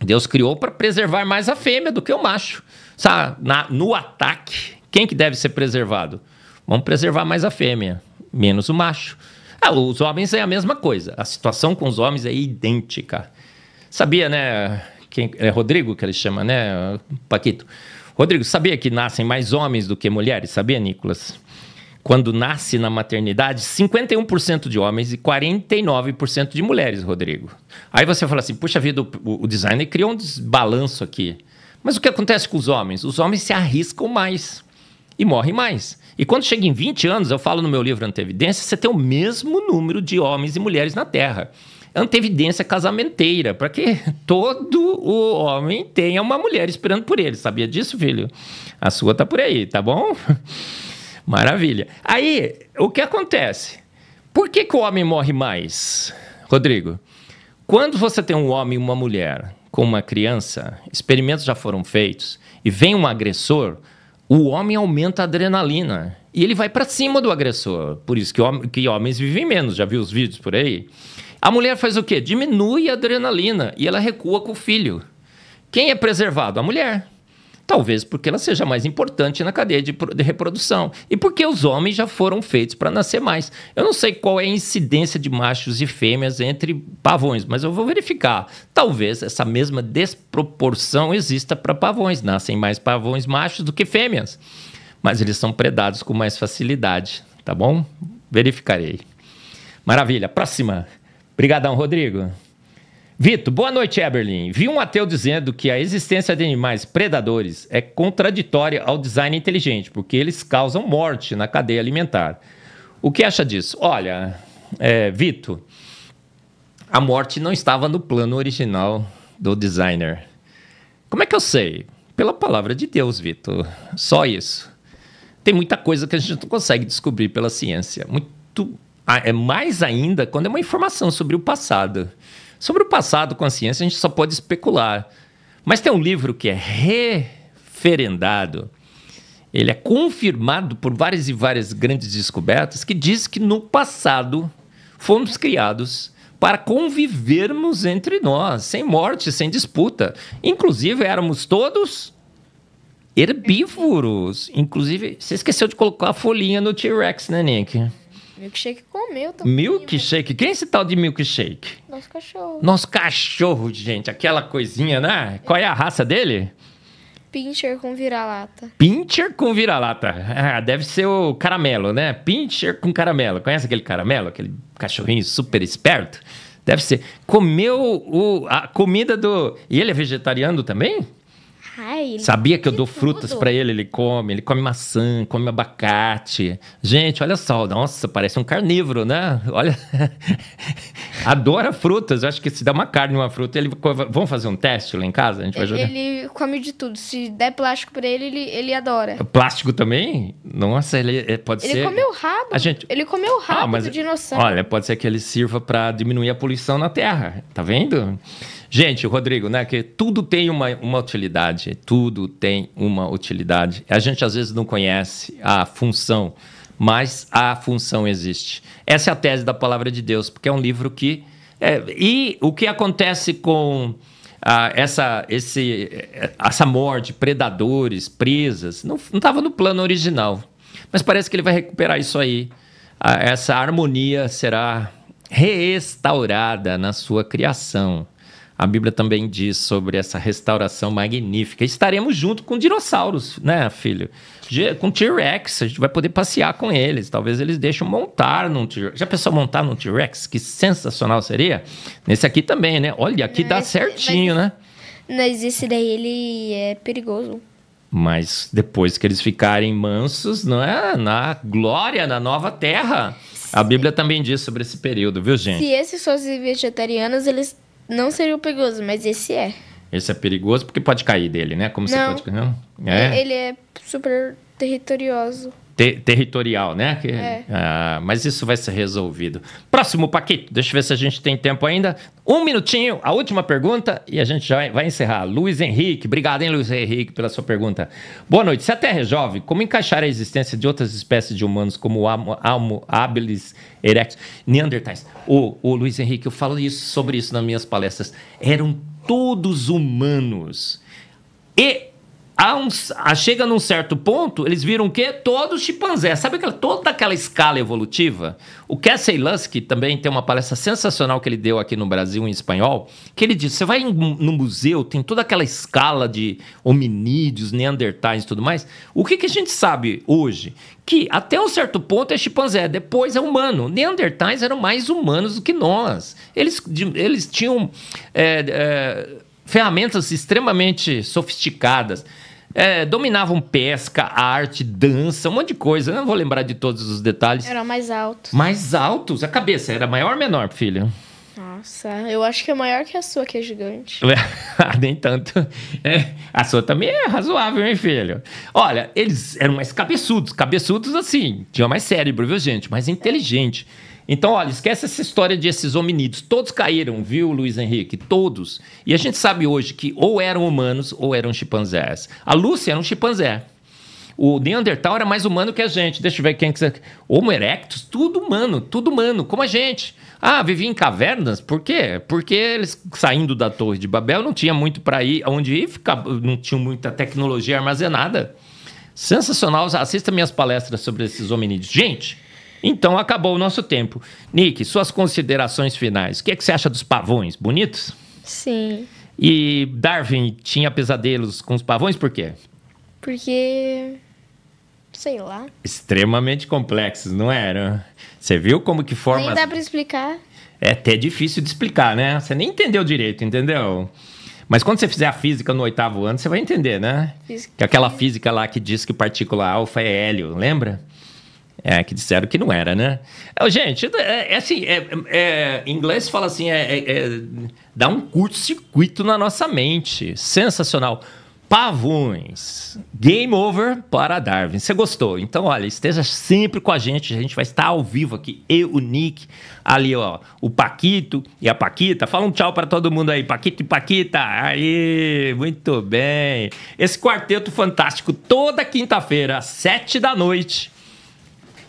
Deus criou para preservar mais a fêmea do que o macho. Sabe, na, no ataque, quem que deve ser preservado? Vamos preservar mais a fêmea, menos o macho. Ah, os homens é a mesma coisa. A situação com os homens é idêntica. Sabia, né? Quem, é Rodrigo que ele chama, né, Paquito? Rodrigo, sabia que nascem mais homens do que mulheres? Sabia, Nicolas? Quando nasce na maternidade, 51% de homens e 49% de mulheres, Rodrigo. Aí você fala assim: puxa vida, o, o designer criou um desbalanço aqui. Mas o que acontece com os homens? Os homens se arriscam mais e morrem mais. E quando chega em 20 anos, eu falo no meu livro Antevidência, você tem o mesmo número de homens e mulheres na Terra antevidência casamenteira, para que todo o homem tenha uma mulher esperando por ele. Sabia disso, filho? A sua tá por aí, tá bom? Maravilha. Aí, o que acontece? Por que, que o homem morre mais, Rodrigo? Quando você tem um homem e uma mulher com uma criança, experimentos já foram feitos, e vem um agressor, o homem aumenta a adrenalina e ele vai para cima do agressor. Por isso que, hom que homens vivem menos. Já viu os vídeos por aí? A mulher faz o quê? Diminui a adrenalina e ela recua com o filho. Quem é preservado? A mulher. Talvez porque ela seja mais importante na cadeia de, de reprodução. E porque os homens já foram feitos para nascer mais. Eu não sei qual é a incidência de machos e fêmeas entre pavões, mas eu vou verificar. Talvez essa mesma desproporção exista para pavões. Nascem mais pavões machos do que fêmeas. Mas eles são predados com mais facilidade, tá bom? Verificarei. Maravilha. Próxima. Obrigadão, Rodrigo. Vitor, boa noite, Eberlin. Vi um ateu dizendo que a existência de animais predadores é contraditória ao design inteligente, porque eles causam morte na cadeia alimentar. O que acha disso? Olha, é, Vitor, a morte não estava no plano original do designer. Como é que eu sei? Pela palavra de Deus, Vitor. Só isso. Tem muita coisa que a gente não consegue descobrir pela ciência. Muito ah, é mais ainda quando é uma informação sobre o passado. Sobre o passado com a ciência, a gente só pode especular. Mas tem um livro que é referendado, ele é confirmado por várias e várias grandes descobertas, que diz que no passado fomos criados para convivermos entre nós, sem morte, sem disputa. Inclusive, éramos todos herbívoros. Inclusive, você esqueceu de colocar a folhinha no T-Rex, né, Nick? Milkshake comeu também. Milkshake? Quem é esse tal de milkshake? Nosso cachorro. Nosso cachorro, gente. Aquela coisinha, né? Qual é a raça dele? Pincher com vira-lata. Pincher com vira-lata. Ah, deve ser o caramelo, né? Pincher com caramelo. Conhece aquele caramelo? Aquele cachorrinho super esperto? Deve ser. Comeu o, a comida do. E ele é vegetariano também? Ai, Sabia que eu dou tudo. frutas para ele, ele come, ele come maçã, come abacate. Gente, olha só, nossa, parece um carnívoro, né? Olha, adora frutas. Eu acho que se dá uma carne e uma fruta, ele vamos fazer um teste lá em casa, a gente vai jogar. Ele come de tudo. Se der plástico para ele, ele, ele adora. Plástico também? Nossa, ele pode ele ser. Ele comeu rabo. A gente... Ele comeu ah, rabo ah, mas... do dinossauro. Olha, pode ser que ele sirva para diminuir a poluição na Terra. Tá vendo? Gente, Rodrigo, né, que tudo tem uma, uma utilidade, tudo tem uma utilidade. A gente às vezes não conhece a função, mas a função existe. Essa é a tese da palavra de Deus, porque é um livro que. É, e o que acontece com ah, essa, esse, essa morte, predadores, presas, não estava no plano original. Mas parece que ele vai recuperar isso aí. Ah, essa harmonia será restaurada na sua criação. A Bíblia também diz sobre essa restauração magnífica. Estaremos junto com dinossauros, né, filho? Com T-Rex, a gente vai poder passear com eles. Talvez eles deixem montar num T-Rex. Já pensou montar num T-Rex? Que sensacional seria? Nesse aqui também, né? Olha, aqui mas, dá certinho, mas, né? Mas esse daí, ele é perigoso. Mas depois que eles ficarem mansos, não é? Na glória, na nova terra. A Bíblia também diz sobre esse período, viu, gente? Se esses fossem vegetarianos, eles não seria o perigoso, mas esse é. Esse é perigoso porque pode cair dele, né? Como não, você pode. Não? É, é. Ele é super territorioso. Ter territorial, né? Que, é. ah, mas isso vai ser resolvido. Próximo, Paquito. Deixa eu ver se a gente tem tempo ainda. Um minutinho, a última pergunta e a gente já vai encerrar. Luiz Henrique, obrigado, hein, Luiz Henrique, pela sua pergunta. Boa noite. Se a Terra é jovem, como encaixar a existência de outras espécies de humanos, como o Homo, habilis erectus, Neandertais? O, o Luiz Henrique, eu falo isso, sobre isso nas minhas palestras. Eram todos humanos. E a um, a, chega num certo ponto, eles viram o quê? Todos chimpanzés. Sabe aquela, toda aquela escala evolutiva? O Cassie Lusk também tem uma palestra sensacional que ele deu aqui no Brasil, em espanhol, que ele diz: você vai em, no museu, tem toda aquela escala de hominídeos, neandertais e tudo mais. O que, que a gente sabe hoje? Que até um certo ponto é chimpanzé, depois é humano. Neandertais eram mais humanos do que nós. Eles, eles tinham. É, é, ferramentas extremamente sofisticadas. É, dominavam pesca, arte, dança, um monte de coisa. Eu não vou lembrar de todos os detalhes. Era mais alto. Mais altos? A cabeça era maior ou menor, filho? Nossa, eu acho que é maior que a sua, que é gigante. Ah, nem tanto. É, a sua também é razoável, hein, filho? Olha, eles eram mais cabeçudos. Cabeçudos, assim, Tinha mais cérebro, viu, gente? Mais inteligente. É. Então, olha, esquece essa história de esses hominídeos. Todos caíram, viu, Luiz Henrique? Todos. E a gente sabe hoje que ou eram humanos ou eram chimpanzés. A Lúcia era um chimpanzé. O Neandertal era mais humano que a gente. Deixa eu ver quem é que Homo erectus, tudo humano, tudo humano, como a gente. Ah, vivia em cavernas? Por quê? Porque eles saindo da Torre de Babel não tinha muito para ir, onde ir, ficar. não tinha muita tecnologia armazenada. Sensacional, assista minhas palestras sobre esses hominídeos. Gente, então acabou o nosso tempo. Nick, suas considerações finais. O que, é que você acha dos pavões? Bonitos? Sim. E Darwin tinha pesadelos com os pavões por quê? Porque sei lá. Extremamente complexos, não era? É, né? Você viu como que forma. Nem dá para explicar. É até difícil de explicar, né? Você nem entendeu direito, entendeu? Mas quando você fizer a física no oitavo ano, você vai entender, né? Física. Que aquela física lá que diz que partícula alfa é hélio, lembra? É, que disseram que não era, né? É, gente, é, é assim, é, é, em inglês fala assim, é, é, é, dá um curto-circuito na nossa mente. Sensacional. Pavões. Game over para Darwin. Você gostou? Então, olha, esteja sempre com a gente. A gente vai estar ao vivo aqui. Eu, o Nick, ali, ó, o Paquito e a Paquita. Fala um tchau para todo mundo aí. Paquito e Paquita. Aí, muito bem. Esse quarteto fantástico toda quinta-feira, às sete da noite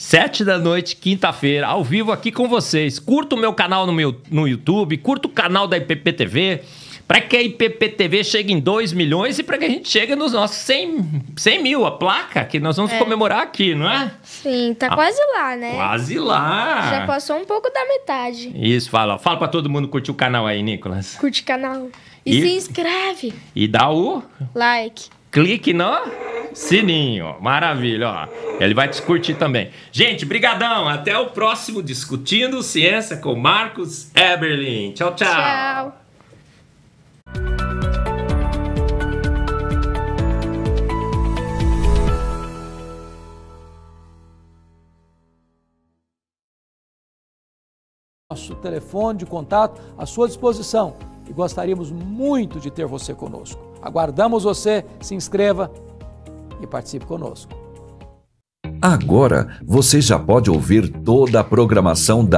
Sete da noite, quinta-feira, ao vivo aqui com vocês. Curta o meu canal no, meu, no YouTube, curta o canal da IPPTV, para que a IPPTV chegue em 2 milhões e para que a gente chegue nos nossos 100, 100 mil, a placa que nós vamos é. comemorar aqui, não é? Sim, tá a... Ah, quase lá, né? Quase lá! Já passou um pouco da metade. Isso, fala. Fala para todo mundo curtir o canal aí, Nicolas. Curte o canal. E, e, se inscreve. E dá o... Like clique no sininho. Maravilha, ó. Ele vai te curtir também. Gente, brigadão. Até o próximo Discutindo Ciência com Marcos Eberlin. Tchau, tchau. Tchau. Nosso telefone de contato à sua disposição e gostaríamos muito de ter você conosco Aguardamos você, se inscreva e participe conosco. Agora você já pode ouvir toda a programação da